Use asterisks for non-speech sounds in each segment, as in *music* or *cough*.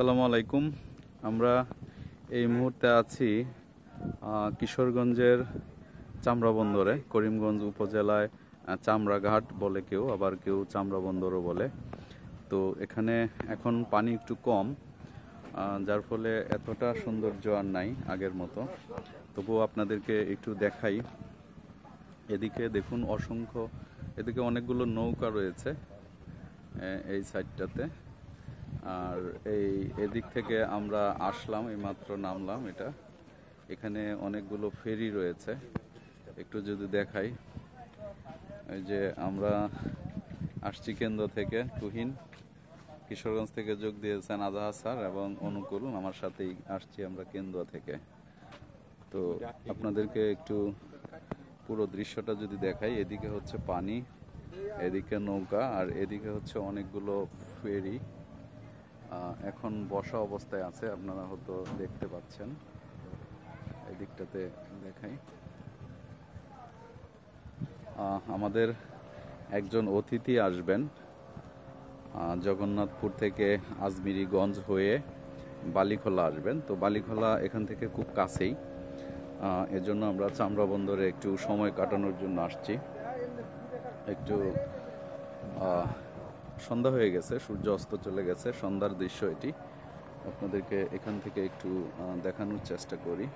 আসসালামু আলাইকুম আমরা এই মুহূর্তে আছি কিশোরগঞ্জের চামড়া বন্দরে করিমগঞ্জ উপজেলায় চামড়াঘাট বলে কেউ আবার কেউ চামড়া বন্দরও বলে তো এখানে এখন পানি একটু কম যার ফলে এতটা সৌন্দর্য আর নাই আগের মতো তবুও আপনাদেরকে একটু দেখাই এদিকে দেখুন অসংখ্য এদিকে অনেকগুলো নৌকা রয়েছে এই সাইডটাতে আর এই এদিক থেকে আমরা আসলাম এই মাত্র নামলাম এটা এখানে অনেকগুলো ফেরি রয়েছে একটু যদি দেখাই এই যে আমরা আসছি কেন্দ্র থেকে তুহিন কিশোরগঞ্জ থেকে যোগ দিয়েছেন আজাহা স্যার এবং অনুকূল আমার সাথেই আসছি আমরা কেন্দ্র থেকে তো আপনাদেরকে একটু পুরো দৃশ্যটা যদি দেখাই এদিকে হচ্ছে পানি এদিকে নৌকা আর এদিকে হচ্ছে অনেকগুলো ফেরি এখন বসা অবস্থায় আছে আপনারা হয়তো দেখতে পাচ্ছেন এদিকটাতে দেখাই আমাদের একজন অতিথি আসবেন জগন্নাথপুর থেকে আজমিরিগঞ্জ হয়ে বালিখোলা আসবেন তো বালিখোলা এখান থেকে খুব কাছেই এজন্য আমরা চামড়া বন্দরে একটু সময় কাটানোর জন্য আসছি একটু সন্ধ্যা হয়ে গেছে সূর্য অস্ত চলে গেছে সন্ধ্যার দৃশ্য এটি আপনাদেরকে এখান থেকে একটু দেখানোর চেষ্টা করি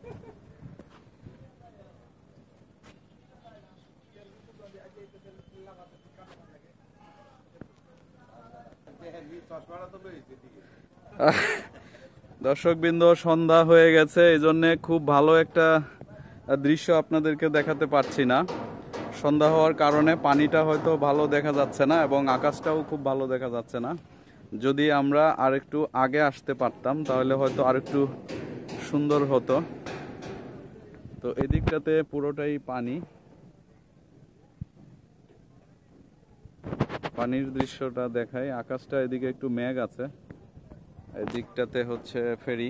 *laughs* দর্শকবৃন্দ সন্ধ্যা হয়ে গেছে এই জন্যে খুব ভালো একটা দৃশ্য আপনাদেরকে দেখাতে পারছি না সন্ধ্যা হওয়ার কারণে পানিটা হয়তো ভালো দেখা যাচ্ছে না এবং আকাশটাও খুব ভালো দেখা যাচ্ছে না যদি আমরা আরেকটু আগে আসতে পারতাম তাহলে হয়তো আরেকটু সুন্দর হতো তো এদিকটাতে পুরোটাই পানি পানির দৃশ্যটা দেখাই আকাশটা এদিকে একটু মেঘ আছে এদিকটাতে হচ্ছে ফেরি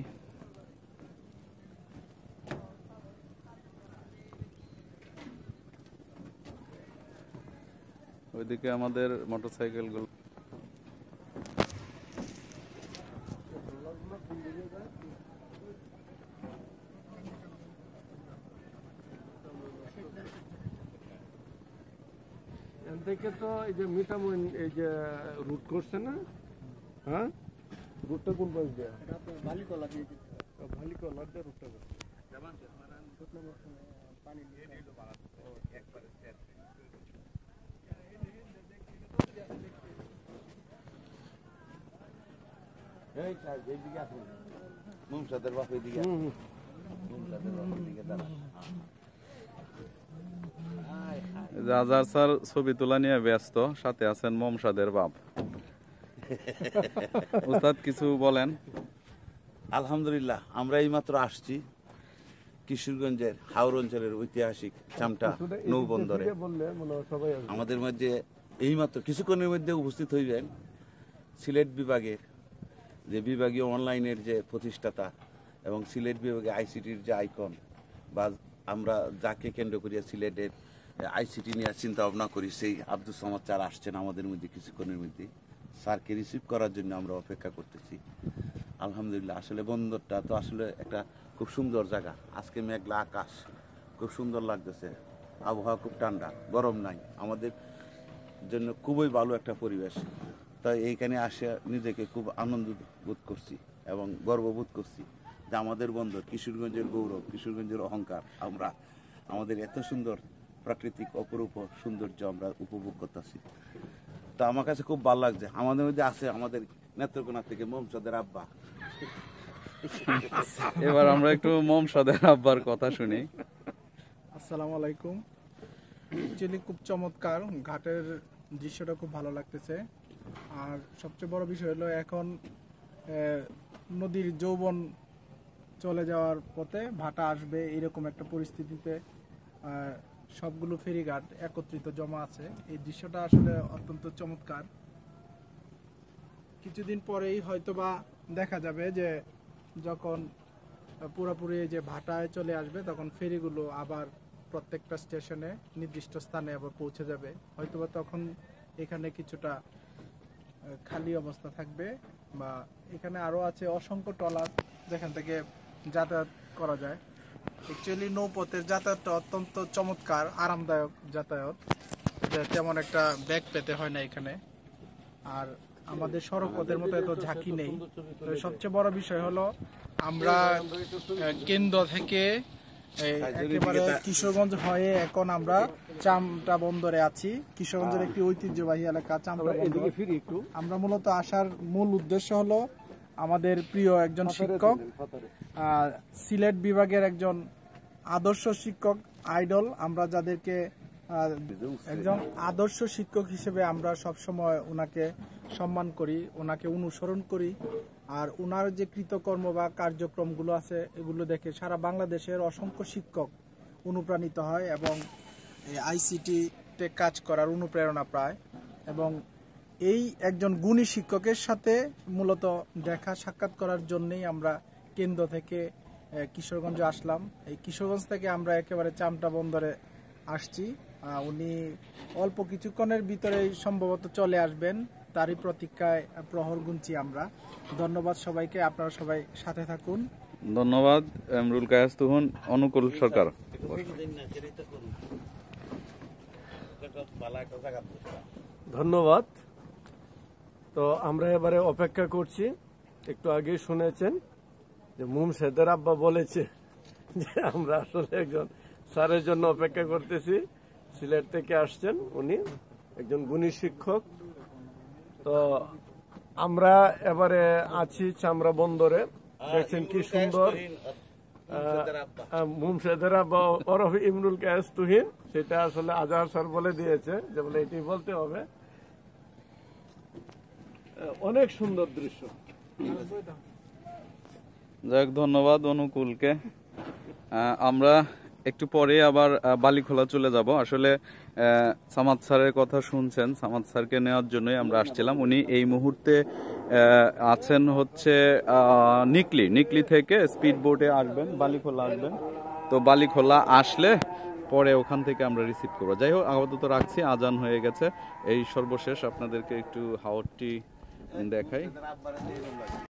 ওইদিকে আমাদের মোটরসাইকেলগুলো থেকে তো এই যে মিটামইন এই যে রুট করছে না হ্যাঁ রুটটা কোন পাশ দিয়ে ভালিকলা দিয়ে ভালিকলা দিয়ে রুটটা করছে পানি এই স্যার এইদিকে আসুন মুমসাদের বাপ এইদিকে মুমসাদের বাপ এইদিকে দাঁড়ান যে স্যার ছবি তোলা নিয়ে ব্যস্ত সাথে আছেন মমসাদের বাপ *laughs* উস্তাদ কিছু বলেন আলহামদুলিল্লাহ আমরা এইমাত্র আসছি কিশোরগঞ্জের হাওর অঞ্চলের ঐতিহাসিক চামটা নৌবন্দরে আমাদের মধ্যে এইমাত্র কিছুক্ষণের মধ্যে উপস্থিত হইবেন সিলেট বিভাগের যে বিভাগীয় অনলাইনের যে প্রতিষ্ঠাতা এবং সিলেট বিভাগে আইসিটির যে আইকন বা আমরা যাকে কেন্দ্র করিয়া সিলেটের আইসিটি নিয়ে চিন্তা ভাবনা করি সেই আব্দুল সামাদ স্যার আসছেন আমাদের মধ্যে কিছুক্ষণের মধ্যে স্যারকে রিসিভ করার জন্য আমরা অপেক্ষা করতেছি আলহামদুলিল্লাহ আসলে বন্দরটা তো আসলে একটা খুব সুন্দর জায়গা আজকে মেঘলা আকাশ খুব সুন্দর লাগতেছে আবহাওয়া খুব ঠান্ডা গরম নাই আমাদের জন্য খুবই ভালো একটা পরিবেশ তাই এইখানে আসে নিজেকে খুব আনন্দ বোধ করছি এবং গর্ববোধ করছি যে আমাদের বন্দর কিশোরগঞ্জের গৌরব কিশোরগঞ্জের অহংকার আমরা আমাদের এত সুন্দর প্রাকৃতিক অপরূপ সৌন্দর্য আমরা উপভোগ করতেছি তো আমার কাছে খুব ভালো লাগছে আমাদের মধ্যে আছে আমাদের নেত্রকোনা থেকে মমসাদের আব্বা এবার আমরা একটু মমসাদের আব্বার কথা শুনি আসসালামু আলাইকুম চিলি খুব চমৎকার ঘাটের দৃশ্যটা খুব ভালো লাগতেছে আর সবচেয়ে বড় বিষয় হলো এখন নদীর যৌবন চলে যাওয়ার পথে ভাটা আসবে এরকম একটা পরিস্থিতিতে সবগুলো ফেরিঘাট একত্রিত জমা আছে এই দৃশ্যটা আসলে অত্যন্ত চমৎকার কিছুদিন পরেই হয়তোবা দেখা যাবে যে যখন পুরোপুরি যে ভাটায় চলে আসবে তখন ফেরিগুলো আবার প্রত্যেকটা স্টেশনে নির্দিষ্ট স্থানে আবার পৌঁছে যাবে হয়তোবা তখন এখানে কিছুটা খালি অবস্থা থাকবে বা এখানে আরও আছে অসংখ্য ট্রলার যেখান থেকে যাতায়াত করা যায় অ্যাকচুয়ালি নৌপথের যাতায়াতটা অত্যন্ত চমৎকার আরামদায়ক যাতায়াত তেমন একটা ব্যাগ পেতে হয় না এখানে আর আমাদের সড়ক পথের মতো এত ঝাঁকি নেই সবচেয়ে বড় বিষয় হলো আমরা কেন্দ্র থেকে একেবারে কিশোরগঞ্জ হয়ে এখন আমরা চামটা বন্দরে আছি কিশোরগঞ্জের একটি ঐতিহ্যবাহী এলাকা চামটা বন্দর আমরা মূলত আসার মূল উদ্দেশ্য হলো আমাদের প্রিয় একজন শিক্ষক সিলেট বিভাগের একজন আদর্শ শিক্ষক আইডল আমরা যাদেরকে একজন আদর্শ শিক্ষক হিসেবে আমরা সবসময় ওনাকে সম্মান করি ওনাকে অনুসরণ করি আর ওনার যে কৃতকর্ম বা কার্যক্রমগুলো আছে এগুলো দেখে সারা বাংলাদেশের অসংখ্য শিক্ষক অনুপ্রাণিত হয় এবং আইসিটিতে কাজ করার অনুপ্রেরণা পায় এবং এই একজন গুণী শিক্ষকের সাথে মূলত দেখা সাক্ষাৎ করার জন্যেই আমরা কেন্দ্র থেকে কিশোরগঞ্জ আসলাম এই কিশোরগঞ্জ থেকে আমরা একেবারে চামটা বন্দরে আসছি উনি অল্প কিছুক্ষণের ভিতরে সম্ভবত চলে আসবেন তারই প্রতীক্ষায় প্রহর গুনছি আমরা ধন্যবাদ সবাইকে আপনারা সবাই সাথে থাকুন ধন্যবাদ এমরুল কায়াস তুহন অনুকূল সরকার ধন্যবাদ তো আমরা এবারে অপেক্ষা করছি একটু আগে শুনেছেন যে মুম সেদের আব্বা বলেছে যে আমরা আসলে একজন স্যারের জন্য অপেক্ষা করতেছি সিলেট থেকে আসছেন উনি একজন গুণী শিক্ষক তো আমরা এবারে আছি চামড়া বন্দরে হ্যাঁ, দেখছেন কি সুন্দর আব্বা ইমরুল কায়েস তুহিন সেটা আসলে আজহার স্যার বলে দিয়েছে যে বলে এটি বলতে হবে অনেক সুন্দর দৃশ্য যাক ধন্যবাদ অনুকূলকে আমরা একটু পরে আবার বালিখোলা চলে যাব আসলে সামাদ স্যারের কথা শুনছেন সামাদ স্যারকে নেওয়ার জন্যই আমরা আসছিলাম উনি এই মুহূর্তে আছেন হচ্ছে নিকলি নিকলি থেকে স্পিড বোটে আসবেন বালিখোলা আসবেন তো বালিখোলা আসলে পরে ওখান থেকে আমরা রিসিভ করবো যাই হোক আপাতত রাখছি আজান হয়ে গেছে এই সর্বশেষ আপনাদেরকে একটু হাওয়ারটি দেখাই